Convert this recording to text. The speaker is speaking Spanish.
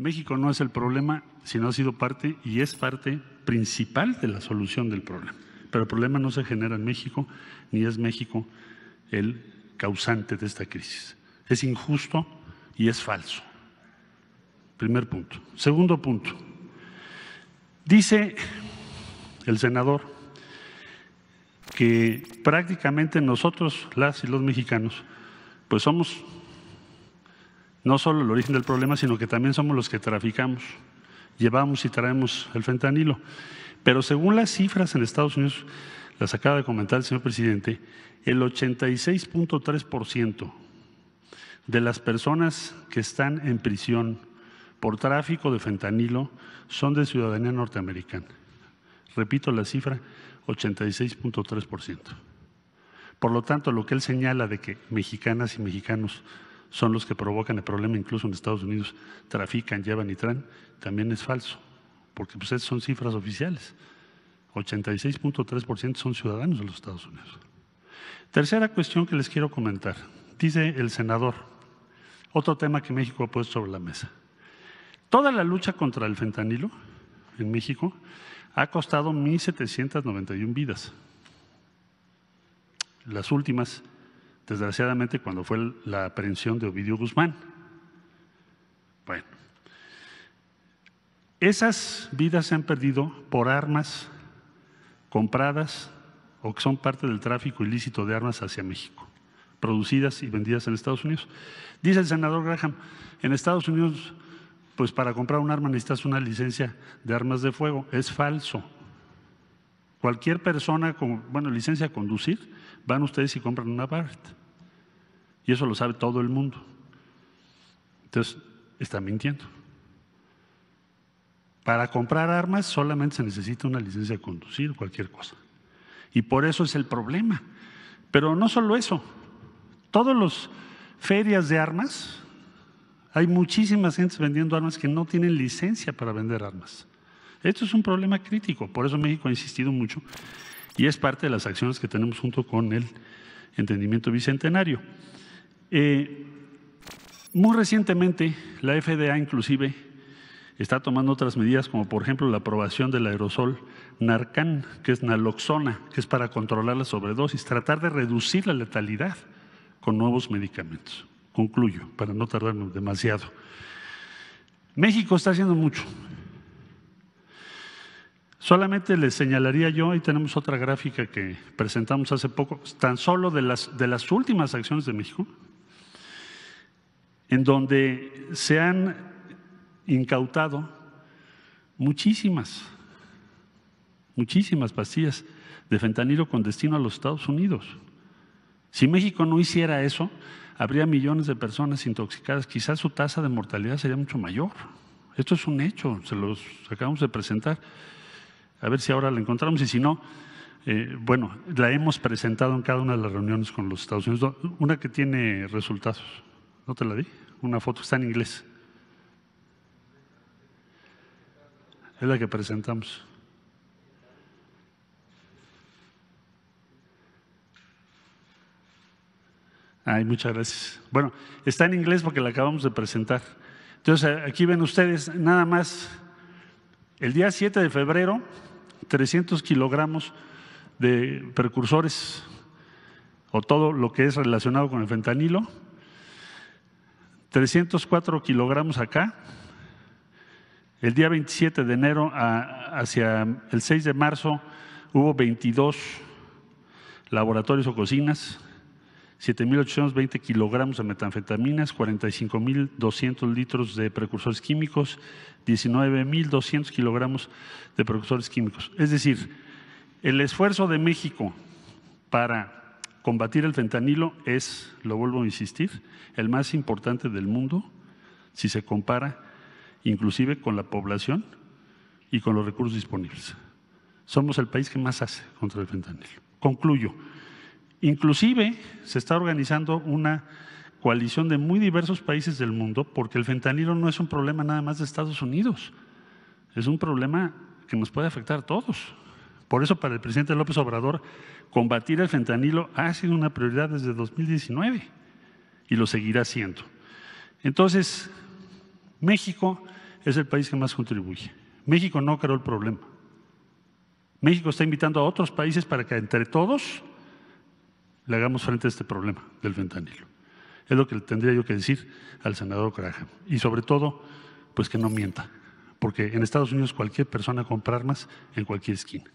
México no es el problema, sino ha sido parte y es parte principal de la solución del problema. Pero el problema no se genera en México, ni es México el causante de esta crisis. Es injusto y es falso. Primer punto. Segundo punto. Dice el senador que prácticamente nosotros, las y los mexicanos, pues somos no solo el origen del problema, sino que también somos los que traficamos, llevamos y traemos el fentanilo. Pero según las cifras en Estados Unidos, las acaba de comentar el señor presidente, el 86.3% de las personas que están en prisión por tráfico de fentanilo son de ciudadanía norteamericana. Repito la cifra, 86.3%. Por lo tanto, lo que él señala de que mexicanas y mexicanos son los que provocan el problema, incluso en Estados Unidos trafican, llevan y traen, también es falso, porque pues son cifras oficiales. 86.3% son ciudadanos de los Estados Unidos. Tercera cuestión que les quiero comentar. Dice el senador, otro tema que México ha puesto sobre la mesa. Toda la lucha contra el fentanilo en México ha costado 1.791 vidas. Las últimas desgraciadamente cuando fue la aprehensión de Ovidio Guzmán. Bueno, esas vidas se han perdido por armas compradas o que son parte del tráfico ilícito de armas hacia México, producidas y vendidas en Estados Unidos. Dice el senador Graham, en Estados Unidos, pues para comprar un arma necesitas una licencia de armas de fuego. Es falso. Cualquier persona con, bueno, licencia a conducir, van ustedes y compran una Barrett. Y eso lo sabe todo el mundo. Entonces, están mintiendo. Para comprar armas solamente se necesita una licencia de conducir, cualquier cosa. Y por eso es el problema. Pero no solo eso. Todas las ferias de armas, hay muchísimas gentes vendiendo armas que no tienen licencia para vender armas. Esto es un problema crítico, por eso México ha insistido mucho y es parte de las acciones que tenemos junto con el entendimiento bicentenario. Eh, muy recientemente, la FDA inclusive está tomando otras medidas, como por ejemplo la aprobación del aerosol Narcan, que es naloxona, que es para controlar la sobredosis, tratar de reducir la letalidad con nuevos medicamentos. Concluyo, para no tardarme demasiado. México está haciendo mucho, Solamente les señalaría yo, y tenemos otra gráfica que presentamos hace poco, tan solo de las, de las últimas acciones de México, en donde se han incautado muchísimas, muchísimas pastillas de fentanilo con destino a los Estados Unidos. Si México no hiciera eso, habría millones de personas intoxicadas, quizás su tasa de mortalidad sería mucho mayor. Esto es un hecho, se los acabamos de presentar. A ver si ahora la encontramos y si no, eh, bueno, la hemos presentado en cada una de las reuniones con los Estados Unidos. Una que tiene resultados. ¿No te la di? Una foto, está en inglés. Es la que presentamos. Ay, muchas gracias. Bueno, está en inglés porque la acabamos de presentar. Entonces, aquí ven ustedes, nada más, el día 7 de febrero 300 kilogramos de precursores o todo lo que es relacionado con el fentanilo, 304 kilogramos acá, el día 27 de enero hacia el 6 de marzo hubo 22 laboratorios o cocinas, 7.820 kilogramos de metanfetaminas, 45.200 litros de precursores químicos, 19.200 kilogramos de precursores químicos. Es decir, el esfuerzo de México para combatir el fentanilo es, lo vuelvo a insistir, el más importante del mundo si se compara inclusive con la población y con los recursos disponibles. Somos el país que más hace contra el fentanilo. Concluyo. Inclusive se está organizando una coalición de muy diversos países del mundo porque el fentanilo no es un problema nada más de Estados Unidos, es un problema que nos puede afectar a todos. Por eso para el presidente López Obrador combatir el fentanilo ha sido una prioridad desde 2019 y lo seguirá siendo. Entonces, México es el país que más contribuye. México no creó el problema. México está invitando a otros países para que entre todos le hagamos frente a este problema del fentanilo. Es lo que le tendría yo que decir al senador Craja. Y sobre todo, pues que no mienta, porque en Estados Unidos cualquier persona compra armas en cualquier esquina.